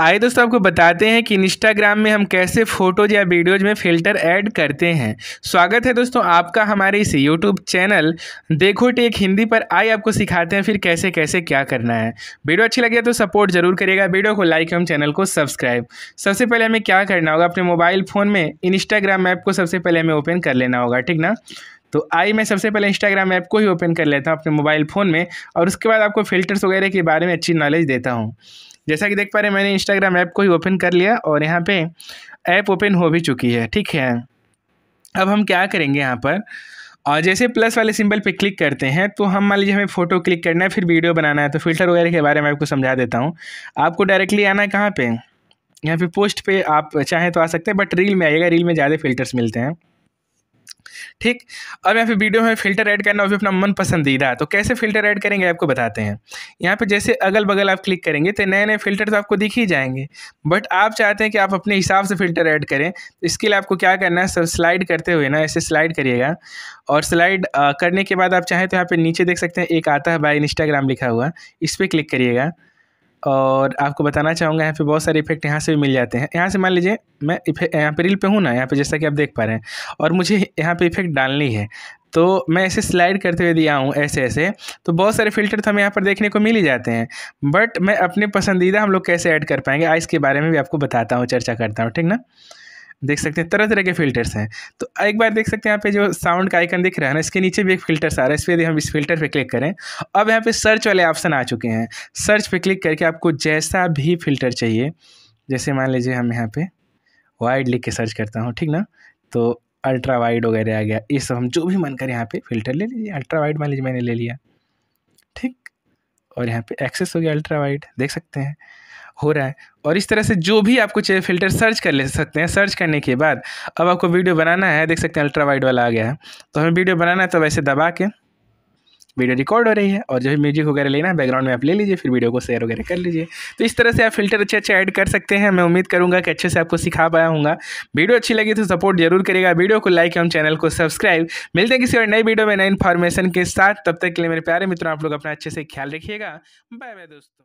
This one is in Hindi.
आइए दोस्तों आपको बताते हैं कि इंस्टाग्राम में हम कैसे फ़ोटोज या वीडियोज में फ़िल्टर ऐड करते हैं स्वागत है दोस्तों आपका हमारे इस यूट्यूब चैनल देखो टेक हिंदी पर आए आपको सिखाते हैं फिर कैसे कैसे क्या करना है वीडियो अच्छी लगी तो सपोर्ट जरूर करिएगा वीडियो को लाइक एवं चैनल को सब्सक्राइब सबसे पहले हमें क्या करना होगा अपने मोबाइल फ़ोन में इंस्टाग्राम ऐप को सबसे पहले हमें ओपन कर लेना होगा ठीक ना तो आई मैं सबसे पहले इंस्टाग्राम ऐप को ही ओपन कर लेता हूँ अपने मोबाइल फ़ोन में और उसके बाद आपको फ़िल्टर्स वगैरह के बारे में अच्छी नॉलेज देता हूँ जैसा कि देख पा रहे हैं मैंने इंस्टाग्राम ऐप को ही ओपन कर लिया और यहाँ पे ऐप ओपन हो भी चुकी है ठीक है अब हम क्या करेंगे यहाँ पर और जैसे प्लस वाले सिंबल पे क्लिक करते हैं तो हम मान लीजिए हमें फ़ोटो क्लिक करना है फिर वीडियो बनाना है तो फिल्टर वगैरह के बारे में आपको समझा देता हूँ आपको डायरेक्टली आना है कहाँ पर यहाँ पे पोस्ट पे आप चाहें तो आ सकते हैं बट रील में आइएगा रील में ज़्यादा फिल्टर्स मिलते हैं ठीक अब यहाँ पे वीडियो में फिल्टर ऐड करना अभी अपना मन पसंदीदा तो कैसे फिल्टर ऐड करेंगे आपको बताते हैं यहाँ पे जैसे अगल बगल आप क्लिक करेंगे तो नए नए फिल्टर तो आपको दिख ही जाएंगे बट आप चाहते हैं कि आप अपने हिसाब से फिल्टर ऐड करें तो इसके लिए आपको क्या करना है सब स्लाइड करते हुए ना ऐसे स्लाइड करिएगा और स्लाइड करने के बाद आप चाहें तो यहाँ पर नीचे देख सकते हैं एक आता है बाय इंस्टाग्राम लिखा हुआ इस पर क्लिक करिएगा और आपको बताना चाहूँगा यहाँ पे बहुत सारे इफेक्ट यहाँ से भी मिल जाते हैं यहाँ से मान लीजिए मैं यहाँ पे रील पे हूँ ना यहाँ पे जैसा कि आप देख पा रहे हैं और मुझे यहाँ पे इफेक्ट डालनी है तो मैं ऐसे स्लाइड करते हुए दिया हूँ ऐसे ऐसे तो बहुत सारे फिल्टर तो हमें यहाँ पर देखने को मिल ही जाते हैं बट मैं अपने पसंदीदा हम लोग कैसे ऐड कर पाएंगे आइस इसके बारे में भी आपको बताता हूँ चर्चा करता हूँ ठीक ना देख सकते हैं तरह तरह के फिल्टर्स हैं तो एक बार देख सकते हैं यहाँ पे जो साउंड का आइकन दिख रहा है ना इसके नीचे भी एक फिल्टर आ रहा है इस पर यदि हम इस फिल्टर पे क्लिक करें अब यहाँ पे सर्च वाले ऑप्शन आ चुके हैं सर्च पे क्लिक करके आपको जैसा भी फिल्टर चाहिए जैसे मान लीजिए हम यहाँ पे वाइड लिख के सर्च करता हूँ ठीक ना तो अल्ट्रा वाइड वगैरह आ गया ये सब हम जो भी मन कर यहाँ पे फिल्टर ले लीजिए अल्ट्रा वाइड मान लीजिए मैंने ले लिया ठीक और यहाँ पे एक्सेस हो गया अल्ट्रा वाइड देख सकते हैं हो रहा है और इस तरह से जो भी आपको चाहिए फिल्टर सर्च कर ले सकते हैं सर्च करने के बाद अब आपको वीडियो बनाना है देख सकते हैं अल्ट्रा वाइड वाला आ गया है तो हमें वीडियो बनाना है तो वैसे दबा के वीडियो रिकॉर्ड हो रही है और जो भी म्यूजिक वगैरह लेना है बैकग्राउंड में आप ले लीजिए फिर वीडियो को शेयर वगैरह कर लीजिए तो इस तरह से आप फिल्टर अच्छे अच्छे ऐड कर सकते हैं मैं उम्मीद करूँगा कि अच्छे से आपको सिखा पाया हूँगा वीडियो अच्छी लगी तो सपोर्ट जरूर करेगा वीडियो को लाइक एवं चैनल को सब्सक्राइब मिलते हैं किसी और नई वीडियो में नई इन्फॉर्मेशन के साथ तब तक के लिए मेरे प्यारे मित्रों आप लोग अपना अच्छे से ख्याल रखिएगा बाय बाय दोस्तों